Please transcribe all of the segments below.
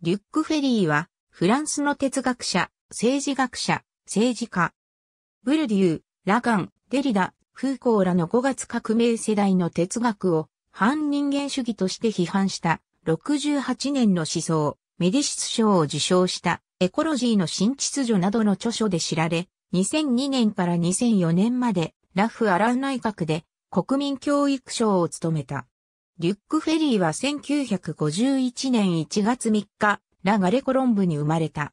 リュック・フェリーは、フランスの哲学者、政治学者、政治家。ブルデュー、ラガン、デリダ、フーコーラの5月革命世代の哲学を反人間主義として批判した68年の思想、メディシス賞を受賞したエコロジーの新秩序などの著書で知られ、2002年から2004年までラフ・アラン内閣で国民教育省を務めた。リュック・フェリーは1951年1月3日、ラガレコロンブに生まれた。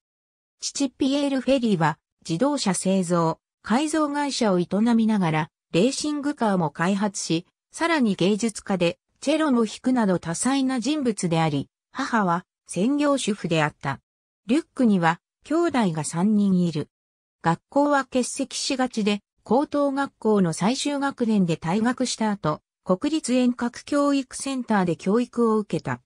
父ピエール・フェリーは自動車製造、改造会社を営みながら、レーシングカーも開発し、さらに芸術家で、チェロも弾くなど多彩な人物であり、母は専業主婦であった。リュックには兄弟が3人いる。学校は欠席しがちで、高等学校の最終学年で退学した後、国立遠隔教育センターで教育を受けた。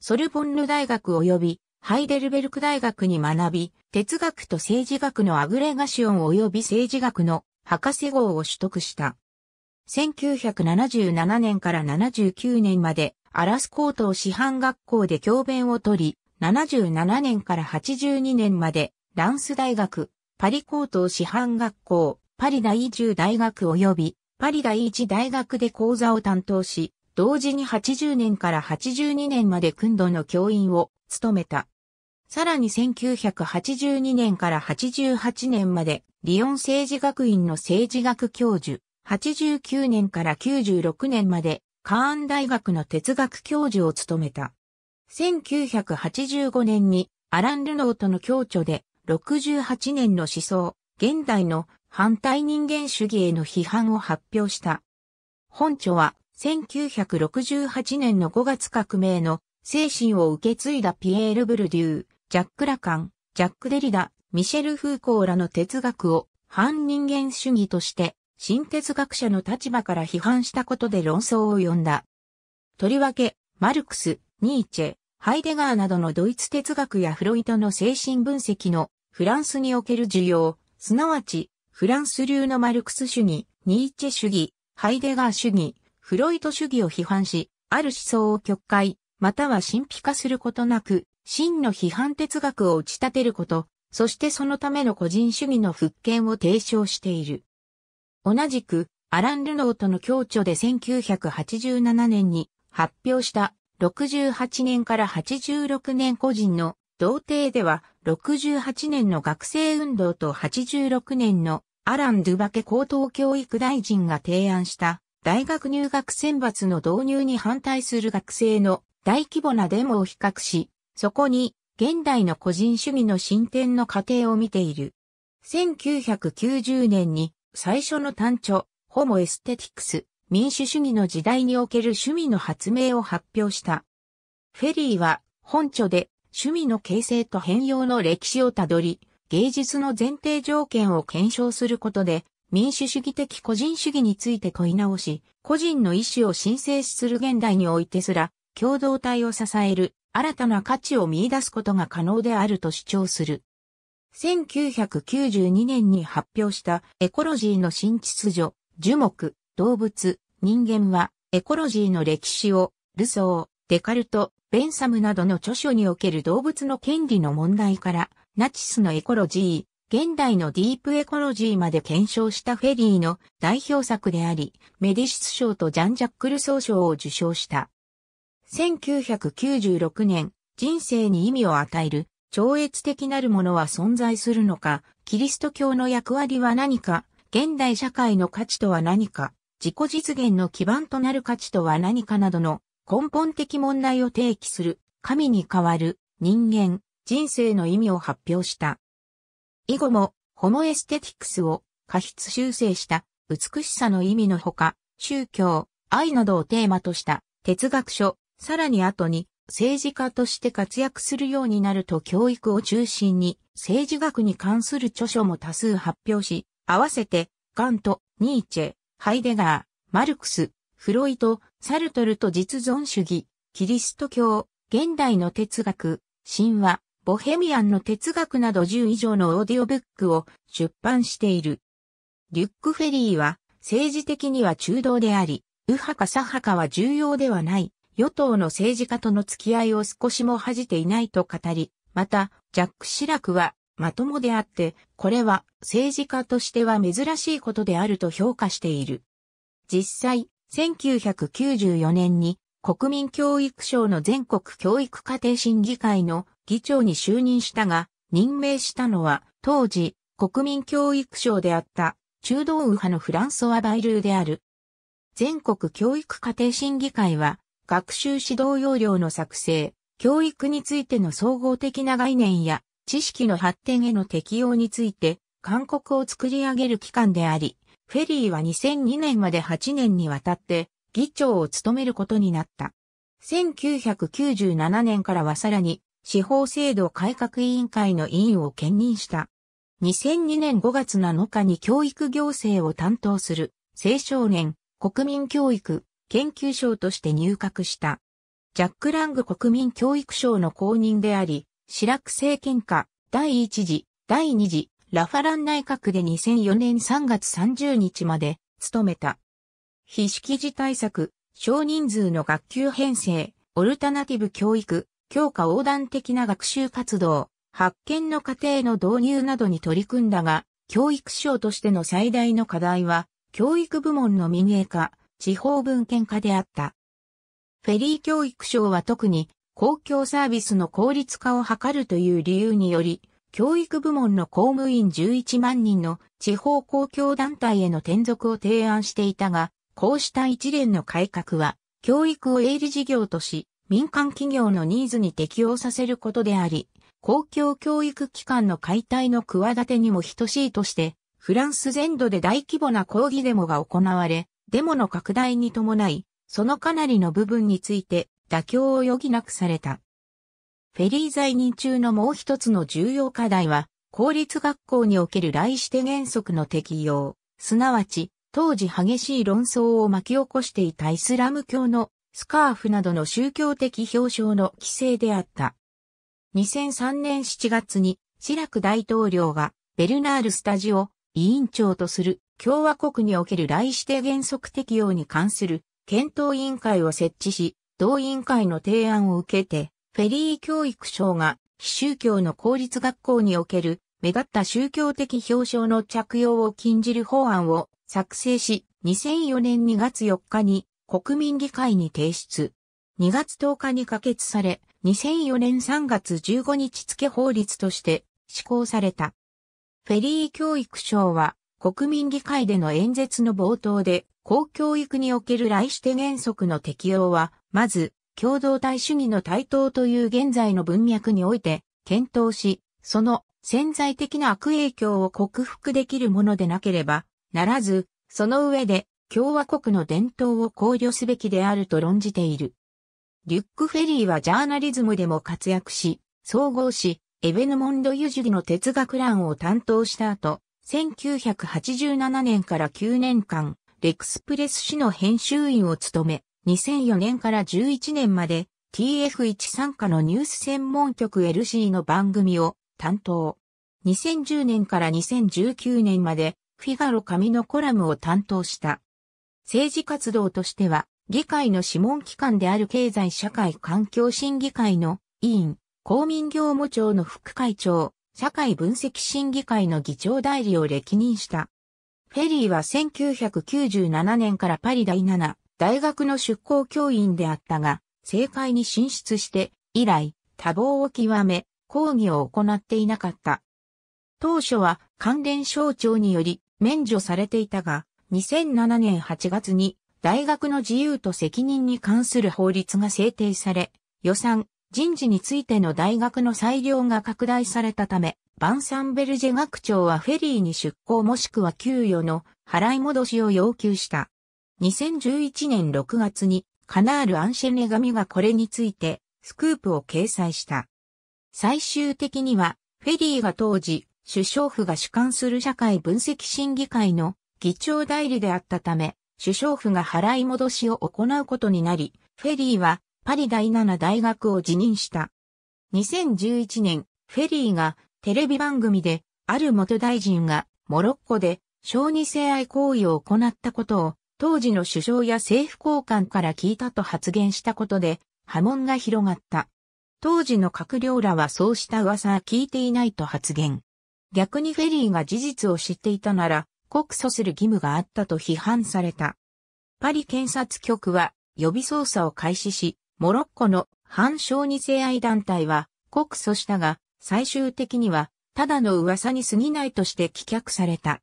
ソルボンヌ大学及びハイデルベルク大学に学び、哲学と政治学のアグレガシオン及び政治学の博士号を取得した。1977年から79年までアラス高等師範学校で教鞭を取り、77年から82年までランス大学、パリ高等師範学校、パリ第10大学及びパリ第一大学で講座を担当し、同時に80年から82年まで訓度の教員を務めた。さらに1982年から88年まで、リヨン政治学院の政治学教授、89年から96年まで、カーン大学の哲学教授を務めた。1985年にアラン・ルノーとの共著で68年の思想、現代の反対人間主義への批判を発表した。本著は1968年の5月革命の精神を受け継いだピエール・ブルデュー、ジャック・ラカン、ジャック・デリダ、ミシェル・フーコーらの哲学を反人間主義として新哲学者の立場から批判したことで論争を呼んだ。とりわけ、マルクス、ニーチェ、ハイデガーなどのドイツ哲学やフロイトの精神分析のフランスにおける需要、すなわちフランス流のマルクス主義、ニーチェ主義、ハイデガー主義、フロイト主義を批判し、ある思想を曲解、または神秘化することなく、真の批判哲学を打ち立てること、そしてそのための個人主義の復権を提唱している。同じく、アラン・ルノーとの共著で1987年に発表した68年から86年個人の同定では68年の学生運動と86年のアラン・ドゥバケ高等教育大臣が提案した大学入学選抜の導入に反対する学生の大規模なデモを比較し、そこに現代の個人主義の進展の過程を見ている。1990年に最初の単著、ホモエステティクス、民主主義の時代における趣味の発明を発表した。フェリーは本著で趣味の形成と変容の歴史をたどり、芸術の前提条件を検証することで、民主主義的個人主義について問い直し、個人の意思を申請する現代においてすら、共同体を支える新たな価値を見出すことが可能であると主張する。1992年に発表したエコロジーの新秩序、樹木、動物、人間はエコロジーの歴史をルソー、デカルト、ベンサムなどの著書における動物の権利の問題からナチスのエコロジー、現代のディープエコロジーまで検証したフェリーの代表作であり、メディシス賞とジャン・ジャックル総賞を受賞した。1996年、人生に意味を与える、超越的なるものは存在するのか、キリスト教の役割は何か、現代社会の価値とは何か、自己実現の基盤となる価値とは何かなどの根本的問題を提起する、神に代わる、人間、人生の意味を発表した。以後も、ホモエステティクスを過失修正した美しさの意味のほか、宗教、愛などをテーマとした哲学書、さらに後に政治家として活躍するようになると教育を中心に政治学に関する著書も多数発表し、合わせてガント、ニーチェ、ハイデガー、マルクス、フロイト、サルトルと実存主義、キリスト教、現代の哲学、神話、ボヘミアンの哲学など10以上のオーディオブックを出版している。リュックフェリーは政治的には中道であり、右派か左派かは重要ではない、与党の政治家との付き合いを少しも恥じていないと語り、また、ジャック・シラクはまともであって、これは政治家としては珍しいことであると評価している。実際、1994年に国民教育省の全国教育家庭審議会の議長に就任したが、任命したのは、当時、国民教育省であった、中道右派のフランソワ・バイルーである。全国教育家庭審議会は、学習指導要領の作成、教育についての総合的な概念や、知識の発展への適用について、勧告を作り上げる機関であり、フェリーは2002年まで8年にわたって、議長を務めることになった。1997年からはさらに司法制度改革委員会の委員を兼任した。2002年5月7日に教育行政を担当する青少年国民教育研究賞として入閣した。ジャック・ラング国民教育賞の公認であり、シラク政権下第1次、第2次、ラファラン内閣で2004年3月30日まで務めた。非識字対策、少人数の学級編成、オルタナティブ教育、強化横断的な学習活動、発見の過程の導入などに取り組んだが、教育省としての最大の課題は、教育部門の民営化、地方文献化であった。フェリー教育省は特に公共サービスの効率化を図るという理由により、教育部門の公務員11万人の地方公共団体への転属を提案していたが、こうした一連の改革は、教育を営利事業とし、民間企業のニーズに適応させることであり、公共教育機関の解体の企てにも等しいとして、フランス全土で大規模な抗議デモが行われ、デモの拡大に伴い、そのかなりの部分について妥協を余儀なくされた。フェリー在任中のもう一つの重要課題は、公立学校における来して原則の適用、すなわち、当時激しい論争を巻き起こしていたイスラム教のスカーフなどの宗教的表彰の規制であった。2003年7月にシラク大統領がベルナールスタジオ委員長とする共和国における来指定原則適用に関する検討委員会を設置し、同委員会の提案を受けて、フェリー教育省が非宗教の公立学校における目立った宗教的表彰の着用を禁じる法案を作成し、2004年2月4日に国民議会に提出。2月10日に可決され、2004年3月15日付法律として施行された。フェリー教育省は国民議会での演説の冒頭で公教育における来して原則の適用は、まず、共同体主義の対等という現在の文脈において検討し、その潜在的な悪影響を克服できるものでなければならず、その上で共和国の伝統を考慮すべきであると論じている。リュックフェリーはジャーナリズムでも活躍し、総合誌、エベヌモンド・ユジュリの哲学欄を担当した後、1987年から9年間、レクスプレス誌の編集員を務め、2004年から11年まで TF1 参加のニュース専門局 LC の番組を担当。2010年から2019年までフィガロ紙のコラムを担当した。政治活動としては、議会の諮問機関である経済社会環境審議会の委員、公民業務庁の副会長、社会分析審議会の議長代理を歴任した。フェリーは1997年からパリ第7大学の出向教員であったが、政界に進出して以来多忙を極め、抗議を行っていなかった。当初は関連省庁により免除されていたが、2007年8月に大学の自由と責任に関する法律が制定され、予算、人事についての大学の裁量が拡大されたため、バンサンベルジェ学長はフェリーに出向もしくは給与の払い戻しを要求した。2011年6月にカナール・アンシェネ紙がこれについてスクープを掲載した。最終的にはフェリーが当時首相府が主管する社会分析審議会の議長代理であったため、首相府が払い戻しを行うことになり、フェリーはパリ第7大学を辞任した。2011年、フェリーがテレビ番組で、ある元大臣がモロッコで小児性愛行為を行ったことを、当時の首相や政府高官から聞いたと発言したことで、波紋が広がった。当時の閣僚らはそうした噂は聞いていないと発言。逆にフェリーが事実を知っていたなら、告訴する義務があったと批判された。パリ検察局は予備捜査を開始し、モロッコの反小児性愛団体は告訴したが、最終的にはただの噂に過ぎないとして棄却された。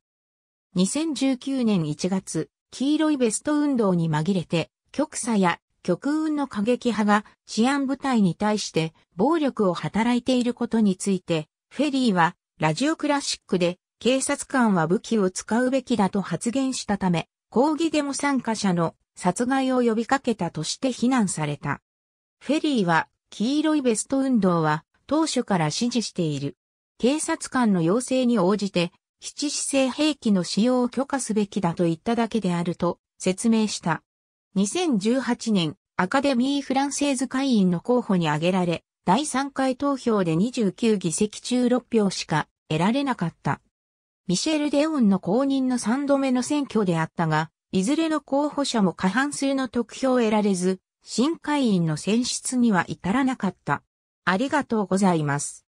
2019年1月、黄色いベスト運動に紛れて、極左や極運の過激派が治安部隊に対して暴力を働いていることについて、フェリーはラジオクラシックで警察官は武器を使うべきだと発言したため、抗議デモ参加者の殺害を呼びかけたとして非難された。フェリーは、黄色いベスト運動は当初から支持している。警察官の要請に応じて、七姿勢兵器の使用を許可すべきだと言っただけであると説明した。2018年、アカデミーフランセーズ会員の候補に挙げられ、第3回投票で29議席中6票しか得られなかった。ミシェル・デオンの公認の3度目の選挙であったが、いずれの候補者も過半数の得票を得られず、新会員の選出には至らなかった。ありがとうございます。